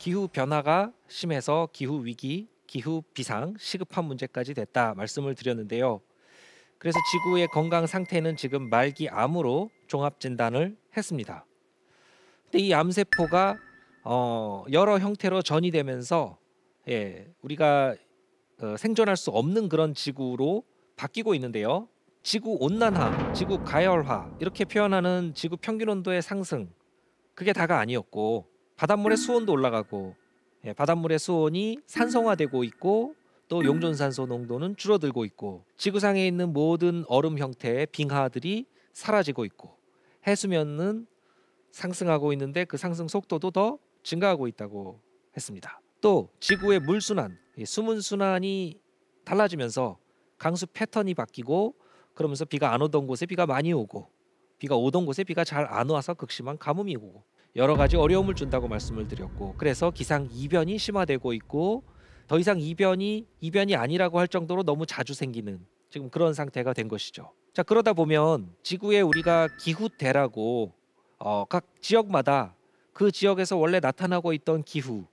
기후 변화가 심해서 기후 위기, 기후 비상, 시급한 문제까지 됐다 말씀을 드렸는데요. 그래서 지구의 건강 상태는 지금 말기 암으로 종합 진단을 했습니다. 근데 이 암세포가 어, 여러 형태로 전이되면서 예, 우리가 어, 생존할 수 없는 그런 지구로 바뀌고 있는데요. 지구 온난화, 지구 가열화 이렇게 표현하는 지구 평균 온도의 상승 그게 다가 아니었고 바닷물의 수온도 올라가고 예, 바닷물의 수온이 산성화되고 있고 또 용존산소 농도는 줄어들고 있고 지구상에 있는 모든 얼음 형태의 빙하들이 사라지고 있고 해수면은 상승하고 있는데 그 상승 속도도 더 증가하고 있다고 했습니다. 또 지구의 물 순환, 수문 순환이 달라지면서 강수 패턴이 바뀌고 그러면서 비가 안 오던 곳에 비가 많이 오고 비가 오던 곳에 비가 잘 안 와서 극심한 가뭄이 오고 여러 가지 어려움을 준다고 말씀을 드렸고 그래서 기상 이변이 심화되고 있고 더 이상 이변이 이변이 아니라고 할 정도로 너무 자주 생기는 지금 그런 상태가 된 것이죠. 자 그러다 보면 지구에 우리가 기후대라고 어, 각 지역마다 그 지역에서 원래 나타나고 있던 기후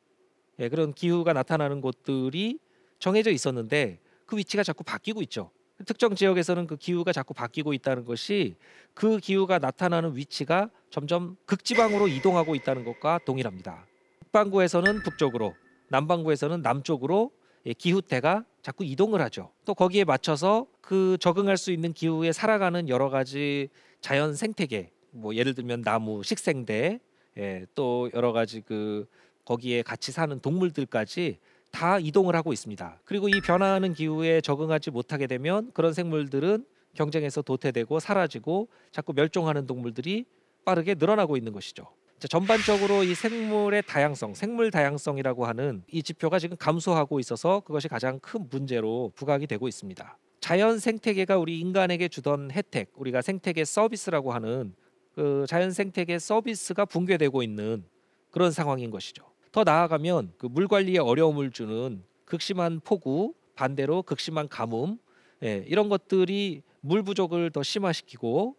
예, 그런 기후가 나타나는 곳들이 정해져 있었는데 그 위치가 자꾸 바뀌고 있죠. 특정 지역에서는 그 기후가 자꾸 바뀌고 있다는 것이 그 기후가 나타나는 위치가 점점 극지방으로 이동하고 있다는 것과 동일합니다. 북반구에서는 북쪽으로, 남반구에서는 남쪽으로 예, 기후대가 자꾸 이동을 하죠. 또 거기에 맞춰서 그 적응할 수 있는 기후에 살아가는 여러 가지 자연 생태계, 뭐 예를 들면 나무, 식생대, 예, 또 여러 가지 그 거기에 같이 사는 동물들까지 다 이동을 하고 있습니다. 그리고 이 변화하는 기후에 적응하지 못하게 되면 그런 생물들은 경쟁에서 도태되고 사라지고 자꾸 멸종하는 동물들이 빠르게 늘어나고 있는 것이죠. 전반적으로 이 생물의 다양성, 생물 다양성이라고 하는 이 지표가 지금 감소하고 있어서 그것이 가장 큰 문제로 부각이 되고 있습니다. 자연 생태계가 우리 인간에게 주던 혜택, 우리가 생태계 서비스라고 하는 그 자연 생태계 서비스가 붕괴되고 있는 그런 상황인 것이죠. 더 나아가면 그물 관리에 어려움을 주는 극심한 폭우, 반대로 극심한 가뭄 예, 이런 것들이 물 부족을 더 심화시키고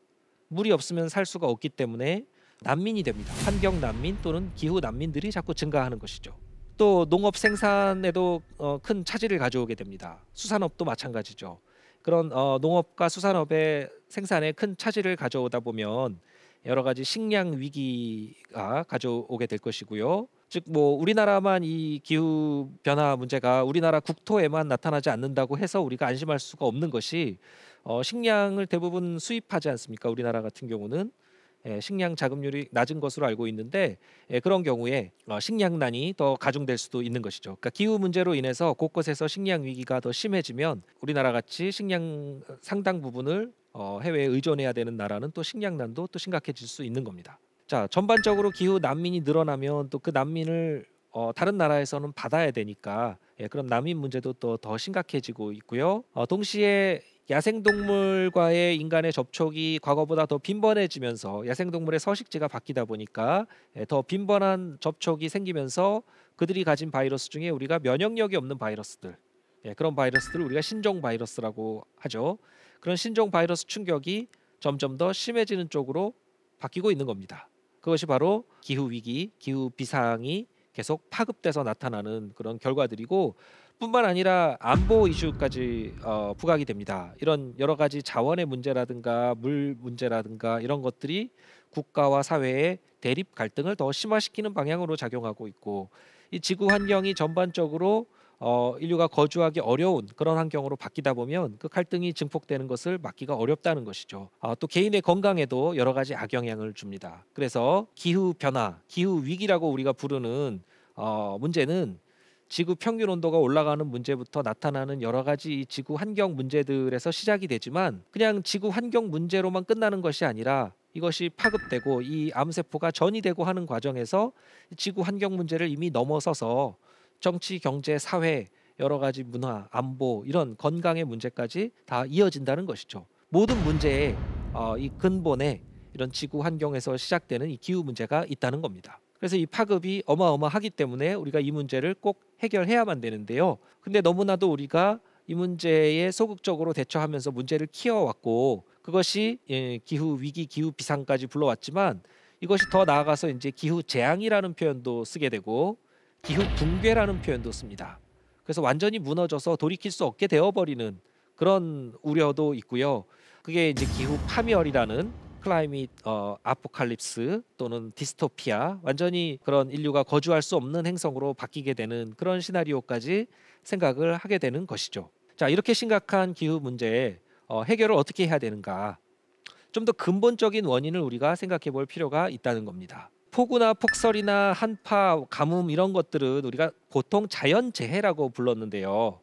물이 없으면 살 수가 없기 때문에 난민이 됩니다. 환경 난민 또는 기후 난민들이 자꾸 증가하는 것이죠. 또 농업 생산에도 어, 큰 차질을 가져오게 됩니다. 수산업도 마찬가지죠. 그런 어, 농업과 수산업의 생산에 큰 차질을 가져오다 보면 여러 가지 식량 위기가 가져오게 될 것이고요. 즉뭐 우리나라만 이 기후 변화 문제가 우리나라 국토에만 나타나지 않는다고 해서 우리가 안심할 수가 없는 것이 어, 식량을 대부분 수입하지 않습니까? 우리나라 같은 경우는 예, 식량 자급률이 낮은 것으로 알고 있는데 예, 그런 경우에 어, 식량난이 더 가중될 수도 있는 것이죠. 그러니까 기후 문제로 인해서 곳곳에서 식량 위기가 더 심해지면 우리나라 같이 식량 상당 부분을 어, 해외에 의존해야 되는 나라는 또 식량난도 또 심각해질 수 있는 겁니다. 자 전반적으로 기후 난민이 늘어나면 또 그 난민을 어, 다른 나라에서는 받아야 되니까 예, 그런 난민 문제도 또 더 심각해지고 있고요. 어, 동시에 야생동물과의 인간의 접촉이 과거보다 더 빈번해지면서 야생동물의 서식지가 바뀌다 보니까 예, 더 빈번한 접촉이 생기면서 그들이 가진 바이러스 중에 우리가 면역력이 없는 바이러스들 예, 그런 바이러스들을 우리가 신종 바이러스라고 하죠. 그런 신종 바이러스 충격이 점점 더 심해지는 쪽으로 바뀌고 있는 겁니다. 그것이 바로 기후 위기, 기후 비상이 계속 파급돼서 나타나는 그런 결과들이고 뿐만 아니라 안보 이슈까지 어, 부각이 됩니다. 이런 여러 가지 자원의 문제라든가 물 문제라든가 이런 것들이 국가와 사회의 대립 갈등을 더 심화시키는 방향으로 작용하고 있고 이 지구 환경이 전반적으로 어, 인류가 거주하기 어려운 그런 환경으로 바뀌다 보면 그 갈등이 증폭되는 것을 막기가 어렵다는 것이죠. 어, 또 개인의 건강에도 여러 가지 악영향을 줍니다. 그래서 기후 변화, 기후 위기라고 우리가 부르는 어, 문제는 지구 평균 온도가 올라가는 문제부터 나타나는 여러 가지 지구 환경 문제들에서 시작이 되지만 그냥 지구 환경 문제로만 끝나는 것이 아니라 이것이 파급되고 이 암세포가 전이 되고 하는 과정에서 지구 환경 문제를 이미 넘어서서 정치, 경제, 사회, 여러 가지 문화, 안보 이런 건강의 문제까지 다 이어진다는 것이죠. 모든 문제의 어, 이 근본에 이런 지구 환경에서 시작되는 이 기후 문제가 있다는 겁니다. 그래서 이 파급이 어마어마하기 때문에 우리가 이 문제를 꼭 해결해야만 되는데요. 근데 너무나도 우리가 이 문제에 소극적으로 대처하면서 문제를 키워왔고 그것이 예, 기후 위기, 기후 비상까지 불러왔지만 이것이 더 나아가서 이제 기후 재앙이라는 표현도 쓰게 되고 기후 붕괴라는 표현도 씁니다. 그래서 완전히 무너져서 돌이킬 수 없게 되어버리는 그런 우려도 있고요. 그게 이제 기후 파멸이라는 클라이밋 어, 아포칼립스 또는 디스토피아 완전히 그런 인류가 거주할 수 없는 행성으로 바뀌게 되는 그런 시나리오까지 생각을 하게 되는 것이죠. 자 이렇게 심각한 기후 문제 어, 해결을 어떻게 해야 되는가 좀 더 근본적인 원인을 우리가 생각해 볼 필요가 있다는 겁니다. 폭우나 폭설이나 한파, 가뭄 이런 것들은 우리가 보통 자연재해라고 불렀는데요.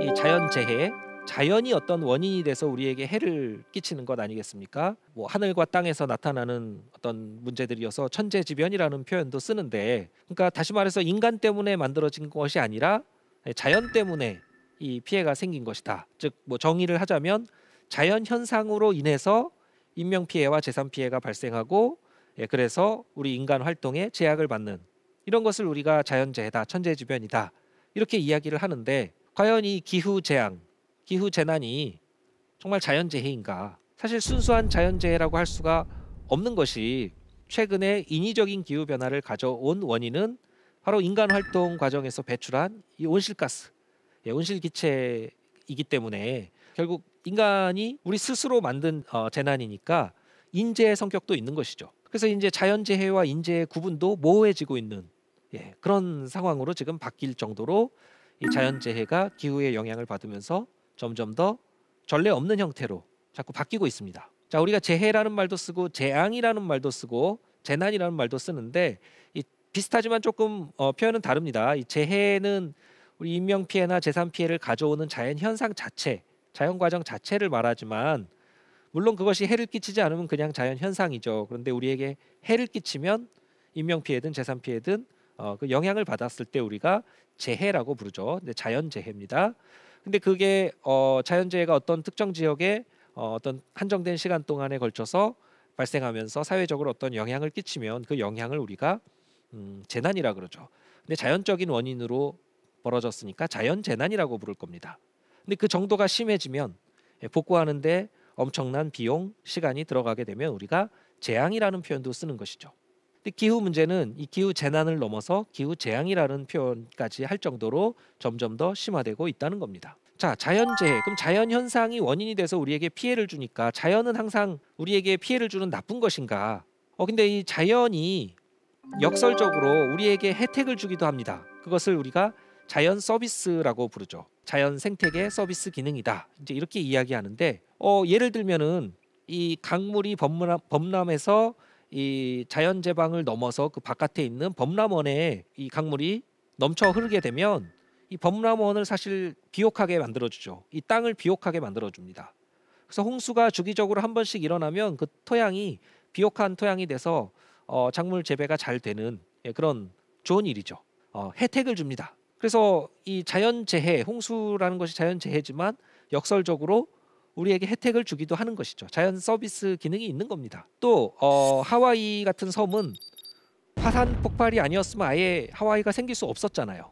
이 자연재해 자연이 어떤 원인이 돼서 우리에게 해를 끼치는 것 아니겠습니까? 뭐 하늘과 땅에서 나타나는 어떤 문제들이어서 천재지변이라는 표현도 쓰는데 그러니까 다시 말해서 인간 때문에 만들어진 것이 아니라 자연 때문에 이 피해가 생긴 것이다. 즉 뭐 정의를 하자면 자연 현상으로 인해서 인명 피해와 재산 피해가 발생하고 예, 그래서 우리 인간 활동에 제약을 받는 이런 것을 우리가 자연재해다, 천재지변이다 이렇게 이야기를 하는데 과연 이 기후 재앙 기후 재난이 정말 자연재해인가? 사실 순수한 자연재해라고 할 수가 없는 것이 최근에 인위적인 기후 변화를 가져온 원인은 바로 인간 활동 과정에서 배출한 이 온실가스, 예, 온실기체이기 때문에 결국 인간이 우리 스스로 만든 어, 재난이니까 인재의 성격도 있는 것이죠. 그래서 이제 자연재해와 인재의 구분도 모호해지고 있는 예, 그런 상황으로 지금 바뀔 정도로 이 자연재해가 기후의 영향을 받으면서 점점 더 전례 없는 형태로 자꾸 바뀌고 있습니다. 자, 우리가 재해라는 말도 쓰고 재앙이라는 말도 쓰고 재난이라는 말도 쓰는데 이 비슷하지만 조금 어, 표현은 다릅니다. 이 재해는 우리 인명 피해나 재산 피해를 가져오는 자연 현상 자체, 자연 과정 자체를 말하지만 물론 그것이 해를 끼치지 않으면 그냥 자연 현상이죠. 그런데 우리에게 해를 끼치면 인명 피해든 재산 피해든 어, 그 영향을 받았을 때 우리가 재해라고 부르죠. 근데 자연 재해입니다. 근데 그게 어, 자연재해가 어떤 특정 지역에 어, 어떤 한정된 시간 동안에 걸쳐서 발생하면서 사회적으로 어떤 영향을 끼치면 그 영향을 우리가 음, 재난이라 그러죠. 근데 자연적인 원인으로 벌어졌으니까 자연 재난이라고 부를 겁니다. 근데 그 정도가 심해지면 예, 복구하는데 엄청난 비용, 시간이 들어가게 되면 우리가 재앙이라는 표현도 쓰는 것이죠. 기후 문제는 이 기후 재난을 넘어서 기후 재앙이라는 표현까지 할 정도로 점점 더 심화되고 있다는 겁니다. 자, 자연재해. 그럼 자연 현상이 원인이 돼서 우리에게 피해를 주니까 자연은 항상 우리에게 피해를 주는 나쁜 것인가? 어 근데 이 자연이 역설적으로 우리에게 혜택을 주기도 합니다. 그것을 우리가 자연 서비스라고 부르죠. 자연 생태계 서비스 기능이다. 이제 이렇게 이야기하는데 어 예를 들면은 이 강물이 범람, 범람해서 이 자연 제방을 넘어서 그 바깥에 있는 범람원에 이 강물이 넘쳐 흐르게 되면 이 범람원을 사실 비옥하게 만들어주죠. 이 땅을 비옥하게 만들어줍니다. 그래서 홍수가 주기적으로 한 번씩 일어나면 그 토양이 비옥한 토양이 돼서 어, 작물 재배가 잘 되는 예, 그런 좋은 일이죠. 어, 혜택을 줍니다. 그래서 이 자연재해, 홍수라는 것이 자연재해지만 역설적으로 우리에게 혜택을 주기도 하는 것이죠. 자연 서비스 기능이 있는 겁니다. 또 어, 하와이 같은 섬은 화산 폭발이 아니었으면 아예 하와이가 생길 수 없었잖아요.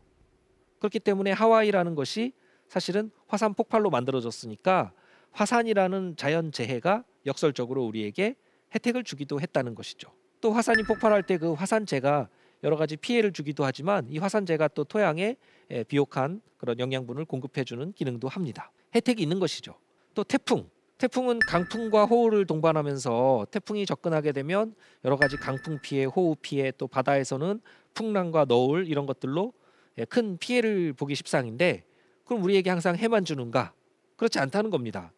그렇기 때문에 하와이라는 것이 사실은 화산 폭발로 만들어졌으니까 화산이라는 자연 재해가 역설적으로 우리에게 혜택을 주기도 했다는 것이죠. 또 화산이 폭발할 때 그 화산재가 여러 가지 피해를 주기도 하지만 이 화산재가 또 토양에 비옥한 그런 영양분을 공급해주는 기능도 합니다. 혜택이 있는 것이죠. 또 태풍. 태풍은 강풍과 호우를 동반하면서 태풍이 접근하게 되면 여러 가지 강풍 피해, 호우 피해, 또 바다에서는 풍랑과 너울 이런 것들로 예, 큰 피해를 보기 십상인데 그럼 우리에게 항상 해만 주는가? 그렇지 않다는 겁니다.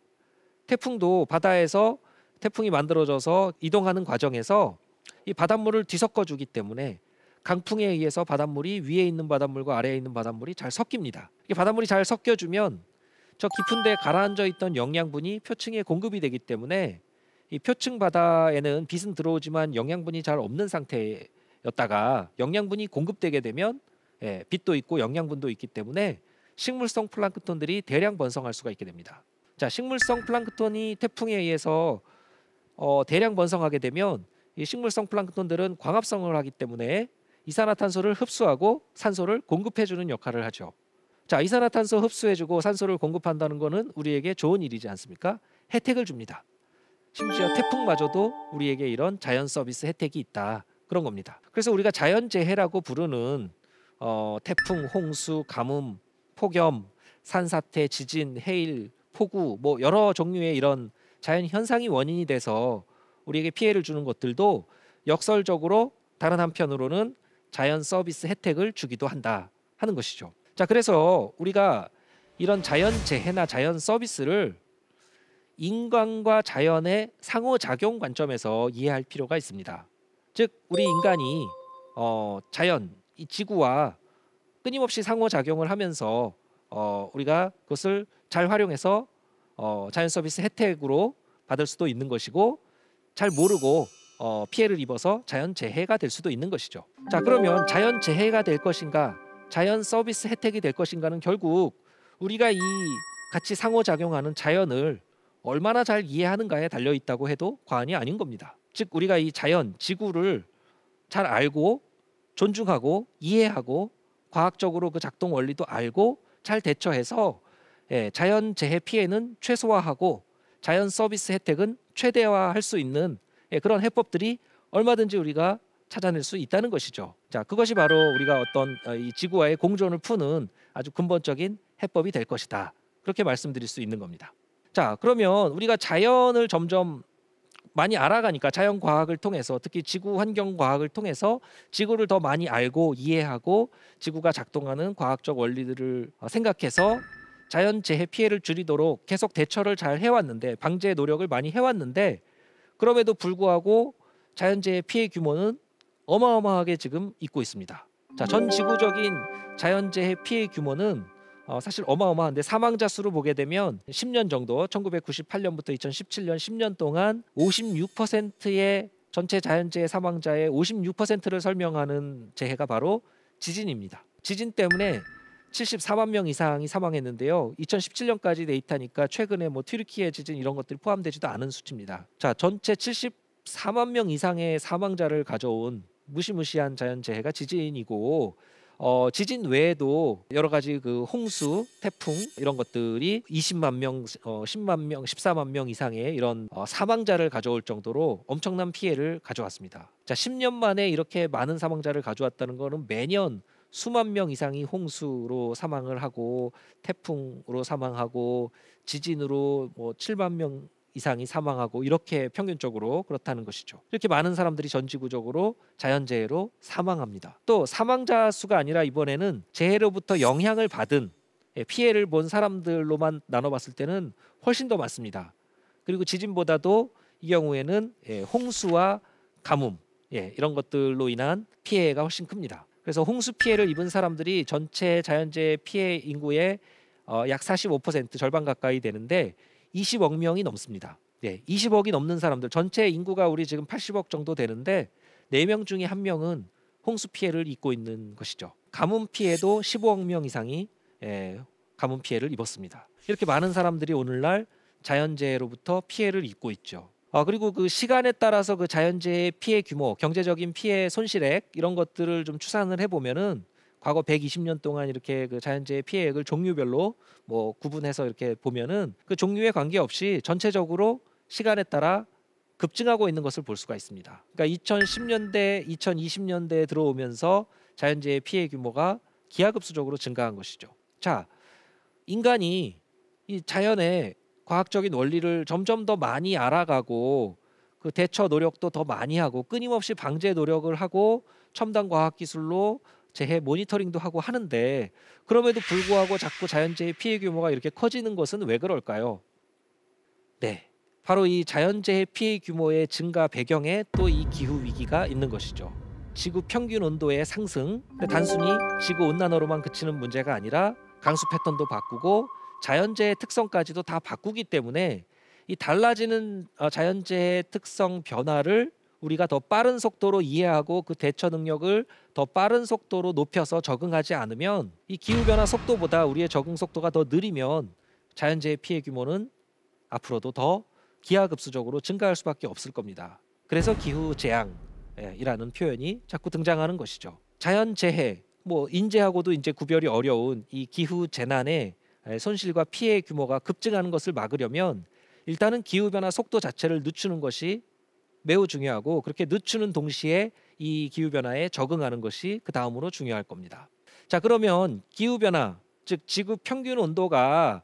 태풍도 바다에서 태풍이 만들어져서 이동하는 과정에서 이 바닷물을 뒤섞어 주기 때문에 강풍에 의해서 바닷물이 위에 있는 바닷물과 아래에 있는 바닷물이 잘 섞입니다. 이 바닷물이 잘 섞여주면 저 깊은 데 가라앉아 있던 영양분이 표층에 공급이 되기 때문에 이 표층 바다에는 빛은 들어오지만 영양분이 잘 없는 상태였다가 영양분이 공급되게 되면 예, 빛도 있고 영양분도 있기 때문에 식물성 플랑크톤들이 대량 번성할 수가 있게 됩니다. 자, 식물성 플랑크톤이 태풍에 의해서 어, 대량 번성하게 되면 이 식물성 플랑크톤들은 광합성을 하기 때문에 이산화탄소를 흡수하고 산소를 공급해주는 역할을 하죠. 자, 이산화탄소 흡수해주고 산소를 공급한다는 것은 우리에게 좋은 일이지 않습니까? 혜택을 줍니다. 심지어 태풍마저도 우리에게 이런 자연 서비스 혜택이 있다. 그런 겁니다. 그래서 우리가 자연재해라고 부르는 어, 태풍, 홍수, 가뭄, 폭염, 산사태, 지진, 해일, 폭우 뭐 여러 종류의 이런 자연 현상이 원인이 돼서 우리에게 피해를 주는 것들도 역설적으로 다른 한편으로는 자연 서비스 혜택을 주기도 한다 하는 것이죠. 자 그래서 우리가 이런 자연 재해나 자연 서비스를 인간과 자연의 상호작용 관점에서 이해할 필요가 있습니다. 즉 우리 인간이 어, 자연, 이 지구와 끊임없이 상호작용을 하면서 어, 우리가 그것을 잘 활용해서 어, 자연 서비스 혜택으로 받을 수도 있는 것이고 잘 모르고 어, 피해를 입어서 자연 재해가 될 수도 있는 것이죠. 자 그러면 자연 재해가 될 것인가 자연 서비스 혜택이 될 것인가는 결국 우리가 이 같이 상호작용하는 자연을 얼마나 잘 이해하는가에 달려 있다고 해도 과언이 아닌 겁니다. 즉 우리가 이 자연, 지구를 잘 알고 존중하고 이해하고 과학적으로 그 작동 원리도 알고 잘 대처해서 예, 자연 재해 피해는 최소화하고 자연 서비스 혜택은 최대화할 수 있는 예, 그런 해법들이 얼마든지 우리가 찾아낼 수 있다는 것이죠. 자, 그것이 바로 우리가 어떤 어, 이 지구와의 공존을 푸는 아주 근본적인 해법이 될 것이다. 그렇게 말씀드릴 수 있는 겁니다. 자, 그러면 우리가 자연을 점점 많이 알아가니까 자연 과학을 통해서 특히 지구 환경 과학을 통해서 지구를 더 많이 알고 이해하고 지구가 작동하는 과학적 원리들을 어, 생각해서 자연 재해 피해를 줄이도록 계속 대처를 잘 해왔는데 방제 노력을 많이 해왔는데 그럼에도 불구하고 자연재해 피해 규모는 어마어마하게 지금 잊고 있습니다. 자, 전 지구적인 자연재해 피해 규모는 어, 사실 어마어마한데 사망자 수로 보게 되면 10년 정도 1998년부터 2017년 10년 동안 56%의 전체 자연재해 사망자의 56%를 설명하는 재해가 바로 지진입니다. 지진 때문에 74만 명 이상이 사망했는데요. 2017년까지 데이터니까 최근에 뭐 튀르키예 지진 이런 것들이 포함되지도 않은 수치입니다. 자, 전체 74만 명 이상의 사망자를 가져온 무시무시한 자연재해가 지진이고 어, 지진 외에도 여러 가지 그 홍수, 태풍 이런 것들이 20만 명, 어, 10만 명, 14만 명 이상의 이런 어, 사망자를 가져올 정도로 엄청난 피해를 가져왔습니다. 자, 10년 만에 이렇게 많은 사망자를 가져왔다는 것은 매년 수만 명 이상이 홍수로 사망을 하고 태풍으로 사망하고 지진으로 뭐 7만 명 이상이 사망하고 이렇게 평균적으로 그렇다는 것이죠. 이렇게 많은 사람들이 전지구적으로 자연재해로 사망합니다. 또 사망자 수가 아니라 이번에는 재해로부터 영향을 받은 예, 피해를 본 사람들로만 나눠봤을 때는 훨씬 더 많습니다. 그리고 지진보다도 이 경우에는 예, 홍수와 가뭄 예, 이런 것들로 인한 피해가 훨씬 큽니다. 그래서 홍수 피해를 입은 사람들이 전체 자연재해 피해 인구의 어, 약45% 절반 가까이 되는데 20억 명이 넘습니다. 네, 예, 20억이 넘는 사람들 전체 인구가 우리 지금 80억 정도 되는데 4명 중에 한명은 홍수 피해를 입고 있는 것이죠. 가뭄 피해도 15억 명 이상이 예, 가뭄 피해를 입었습니다. 이렇게 많은 사람들이 오늘날 자연재해로부터 피해를 입고 있죠. 아 그리고 그 시간에 따라서 그 자연재해 피해 규모, 경제적인 피해 손실액 이런 것들을 좀 추산을 해보면은 과거 120년 동안 이렇게 그 자연재해 피해액을 종류별로 뭐 구분해서 이렇게 보면은 그 종류에 관계없이 전체적으로 시간에 따라 급증하고 있는 것을 볼 수가 있습니다. 그러니까 2010년대, 2020년대에 들어오면서 자연재해 피해 규모가 기하급수적으로 증가한 것이죠. 자, 인간이 이 자연의 과학적인 원리를 점점 더 많이 알아가고 그 대처 노력도 더 많이 하고 끊임없이 방제 노력을 하고 첨단 과학 기술로 재해 모니터링도 하고 하는데 그럼에도 불구하고 자꾸 자연재해 피해 규모가 이렇게 커지는 것은 왜 그럴까요? 네. 바로 이 자연재해 피해 규모의 증가 배경에 또 이 기후 위기가 있는 것이죠. 지구 평균 온도의 상승, 단순히 지구 온난화로만 그치는 문제가 아니라 강수 패턴도 바꾸고 자연재해 특성까지도 다 바꾸기 때문에 이 달라지는 어, 자연재해 특성 변화를 우리가 더 빠른 속도로 이해하고 그 대처 능력을 더 빠른 속도로 높여서 적응하지 않으면 이 기후변화 속도보다 우리의 적응 속도가 더 느리면 자연재해 피해 규모는 앞으로도 더 기하급수적으로 증가할 수밖에 없을 겁니다. 그래서 기후재앙이라는 예, 표현이 자꾸 등장하는 것이죠. 자연재해, 뭐 인재하고도 이제 구별이 어려운 이 기후재난의 예, 손실과 피해 규모가 급증하는 것을 막으려면 일단은 기후변화 속도 자체를 늦추는 것이 매우 중요하고 그렇게 늦추는 동시에 이 기후 변화에 적응하는 것이 그 다음으로 중요할 겁니다. 자, 그러면 기후 변화, 즉 지구 평균 온도가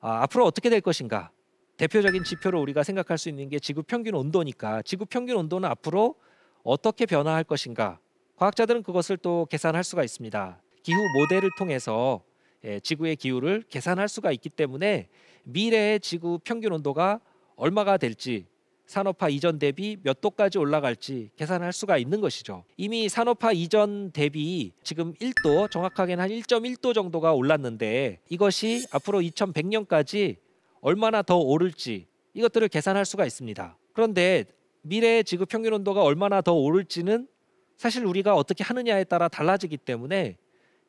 아, 앞으로 어떻게 될 것인가? 대표적인 지표로 우리가 생각할 수 있는 게 지구 평균 온도니까 지구 평균 온도는 앞으로 어떻게 변화할 것인가? 과학자들은 그것을 또 계산할 수가 있습니다. 기후 모델을 통해서 예, 지구의 기후를 계산할 수가 있기 때문에 미래의 지구 평균 온도가 얼마가 될지 산업화 이전 대비 몇 도까지 올라갈지 계산할 수가 있는 것이죠. 이미 산업화 이전 대비 지금 1도 정확하게는 한 1.1도 정도가 올랐는데 이것이 앞으로 2100년까지 얼마나 더 오를지 이것들을 계산할 수가 있습니다. 그런데 미래의 지구 평균 온도가 얼마나 더 오를지는 사실 우리가 어떻게 하느냐에 따라 달라지기 때문에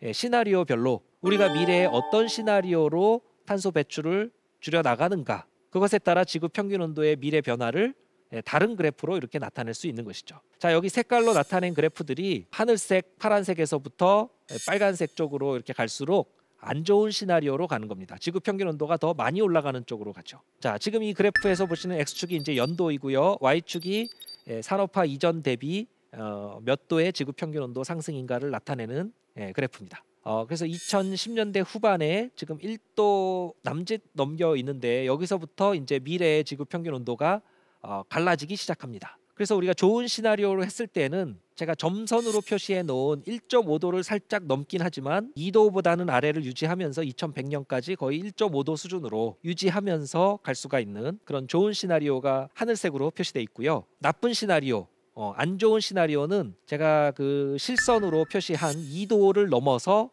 예, 시나리오별로 우리가 미래에 어떤 시나리오로 탄소 배출을 줄여 나가는가 그것에 따라 지구 평균 온도의 미래 변화를 예, 다른 그래프로 이렇게 나타낼 수 있는 것이죠. 자, 여기 색깔로 나타낸 그래프들이 하늘색, 파란색에서부터 예, 빨간색 쪽으로 이렇게 갈수록 안 좋은 시나리오로 가는 겁니다. 지구 평균 온도가 더 많이 올라가는 쪽으로 가죠. 자, 지금 이 그래프에서 보시는 x축이 이제 연도이고요. y축이 예, 산업화 이전 대비 어, 몇 도의 지구 평균 온도 상승인가를 나타내는 그래프입니다. 어, 그래서 2010년대 후반에 지금 1도 남짓 넘겨 있는데 여기서부터 이제 미래의 지구 평균 온도가 어, 갈라지기 시작합니다. 그래서 우리가 좋은 시나리오로 했을 때는 제가 점선으로 표시해 놓은 1.5도를 살짝 넘긴 하지만 2도보다는 아래를 유지하면서 2100년까지 거의 1.5도 수준으로 유지하면서 갈 수가 있는 그런 좋은 시나리오가 하늘색으로 표시돼 있고요. 나쁜 시나리오 어, 안 좋은 시나리오는 제가 그 실선으로 표시한 2도를 넘어서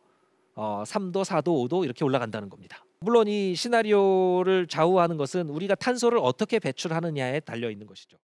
어, 3도, 4도, 5도 이렇게 올라간다는 겁니다. 물론 이 시나리오를 좌우하는 것은 우리가 탄소를 어떻게 배출하느냐에 달려 있는 것이죠.